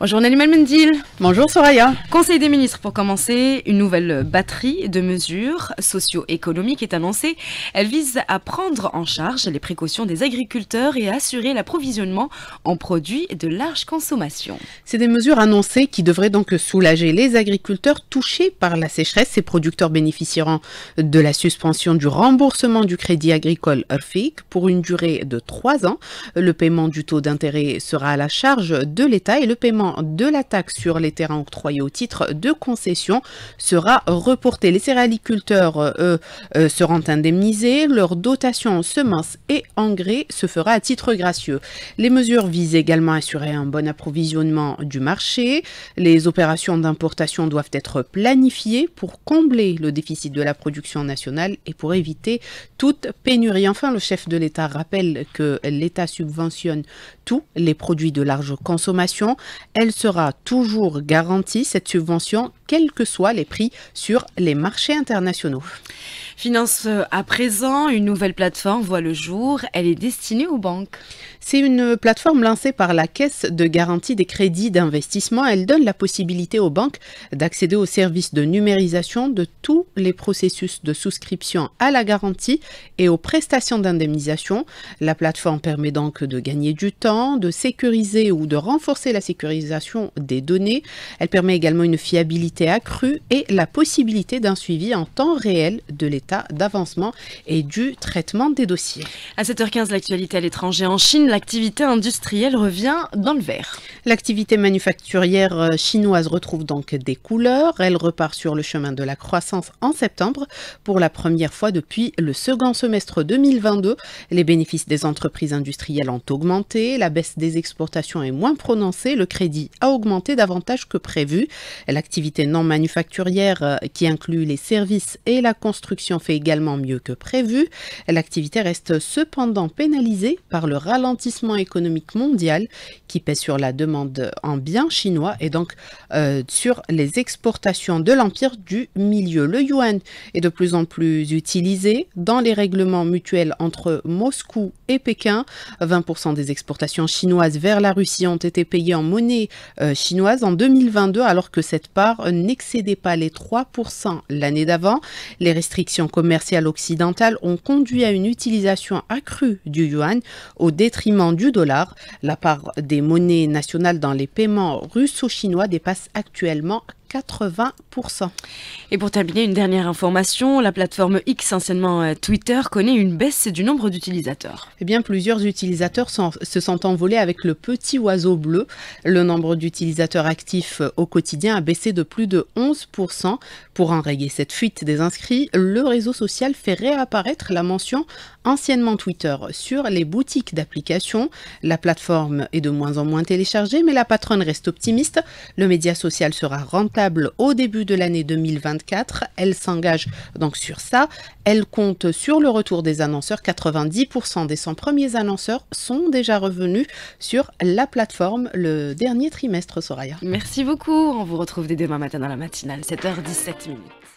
Bonjour Nelly Melmendil. Bonjour Soraya. Conseil des ministres, pour commencer, une nouvelle batterie de mesures socio-économiques est annoncée. Elle vise à prendre en charge les précautions des agriculteurs et à assurer l'approvisionnement en produits de large consommation. C'est des mesures annoncées qui devraient donc soulager les agriculteurs touchés par la sécheresse. Ces producteurs bénéficieront de la suspension du remboursement du crédit agricole URFIC pour une durée de trois ans. Le paiement du taux d'intérêt sera à la charge de l'État et le paiement de la taxe sur les terrains octroyés au titre de concession sera reportée. Les céréaliculteurs, euh, euh, seront indemnisés. Leur dotation en semences et engrais se fera à titre gracieux. Les mesures visent également à assurer un bon approvisionnement du marché. Les opérations d'importation doivent être planifiées pour combler le déficit de la production nationale et pour éviter toute pénurie. Enfin, le chef de l'État rappelle que l'État subventionne tous les produits de large consommation elle sera toujours garantie, cette subvention, quels que soient les prix sur les marchés internationaux. Finance euh, à présent, une nouvelle plateforme voit le jour. Elle est destinée aux banques. C'est une plateforme lancée par la Caisse de garantie des crédits d'investissement. Elle donne la possibilité aux banques d'accéder aux services de numérisation de tous les processus de souscription à la garantie et aux prestations d'indemnisation. La plateforme permet donc de gagner du temps, de sécuriser ou de renforcer la sécurisation des données. Elle permet également une fiabilité accrue et la possibilité d'un suivi en temps réel de l'état d'avancement et du traitement des dossiers. À 7h15, l'actualité à l'étranger en Chine, l'activité industrielle revient dans le vert. L'activité manufacturière euh, chinoise retrouve donc des couleurs. Elle repart sur le chemin de la croissance en septembre pour la première fois depuis le second semestre 2022. Les bénéfices des entreprises industrielles ont augmenté, la baisse des exportations est moins prononcée, le crédit a augmenté davantage que prévu. L'activité non manufacturière euh, qui inclut les services et la construction fait également mieux que prévu. L'activité reste cependant pénalisée par le ralentissement économique mondial qui pèse sur la demande en biens chinois et donc euh, sur les exportations de l'empire du milieu. Le yuan est de plus en plus utilisé dans les règlements mutuels entre Moscou et Pékin. 20% des exportations chinoises vers la Russie ont été payées en monnaie euh, chinoise en 2022, alors que cette part n'excédait pas les 3% l'année d'avant. Les restrictions commerciales occidentales ont conduit à une utilisation accrue du yuan au détriment du dollar. La part des monnaies nationales dans les paiements russo-chinois dépasse actuellement 80%. Et pour terminer, une dernière information, la plateforme X, anciennement euh, Twitter, connaît une baisse du nombre d'utilisateurs. Eh bien, plusieurs utilisateurs se sont envolés avec le petit oiseau bleu. Le nombre d'utilisateurs actifs euh, au quotidien a baissé de plus de 11%. Pour enrayer cette fuite des inscrits, le réseau social fait réapparaître la mention anciennement Twitter sur les boutiques d'applications. La plateforme est de moins en moins téléchargée, mais la patronne reste optimiste. Le média social sera rentable au début de l'année 2024. Elle s'engage donc sur ça. Elle compte sur le retour des annonceurs. 90% des 100 premiers annonceurs sont déjà revenus sur la plateforme le dernier trimestre, Soraya. Merci beaucoup. On vous retrouve dès demain matin dans la matinale, 7h17 minutes.